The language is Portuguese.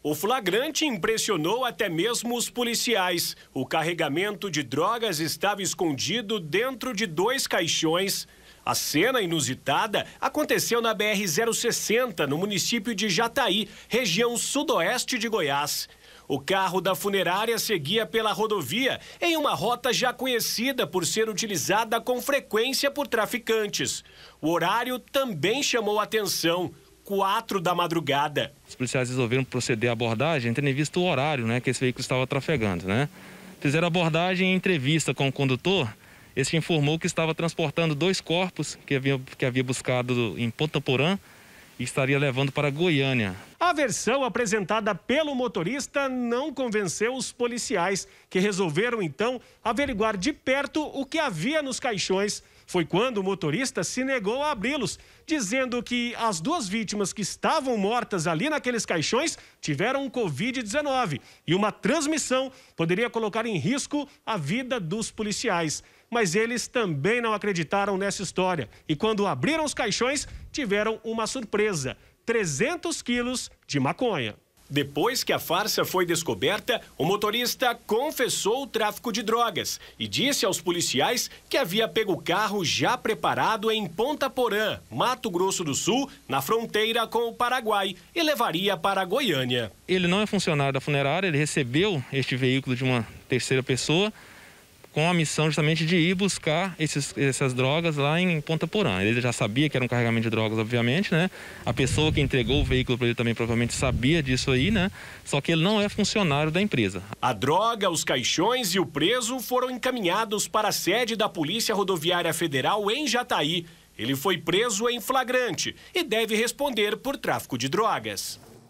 O flagrante impressionou até mesmo os policiais. O carregamento de drogas estava escondido dentro de dois caixões. A cena inusitada aconteceu na BR-060, no município de Jataí, região sudoeste de Goiás. O carro da funerária seguia pela rodovia em uma rota já conhecida por ser utilizada com frequência por traficantes. O horário também chamou atenção quatro da madrugada. Os policiais resolveram proceder à abordagem, tendo em vista o horário né, que esse veículo estava trafegando. Né? Fizeram abordagem e entrevista com o condutor. Este informou que estava transportando dois corpos que havia, que havia buscado em Ponta Porã e estaria levando para Goiânia. A versão apresentada pelo motorista não convenceu os policiais, que resolveram então averiguar de perto o que havia nos caixões foi quando o motorista se negou a abri-los, dizendo que as duas vítimas que estavam mortas ali naqueles caixões tiveram Covid-19 e uma transmissão poderia colocar em risco a vida dos policiais. Mas eles também não acreditaram nessa história e, quando abriram os caixões, tiveram uma surpresa: 300 quilos de maconha. Depois que a farsa foi descoberta, o motorista confessou o tráfico de drogas e disse aos policiais que havia pego o carro já preparado em Ponta Porã, Mato Grosso do Sul, na fronteira com o Paraguai, e levaria para Goiânia. Ele não é funcionário da funerária, ele recebeu este veículo de uma terceira pessoa com a missão justamente de ir buscar esses, essas drogas lá em Ponta Porã. Ele já sabia que era um carregamento de drogas, obviamente, né? A pessoa que entregou o veículo para ele também provavelmente sabia disso aí, né? Só que ele não é funcionário da empresa. A droga, os caixões e o preso foram encaminhados para a sede da Polícia Rodoviária Federal em Jataí. Ele foi preso em flagrante e deve responder por tráfico de drogas.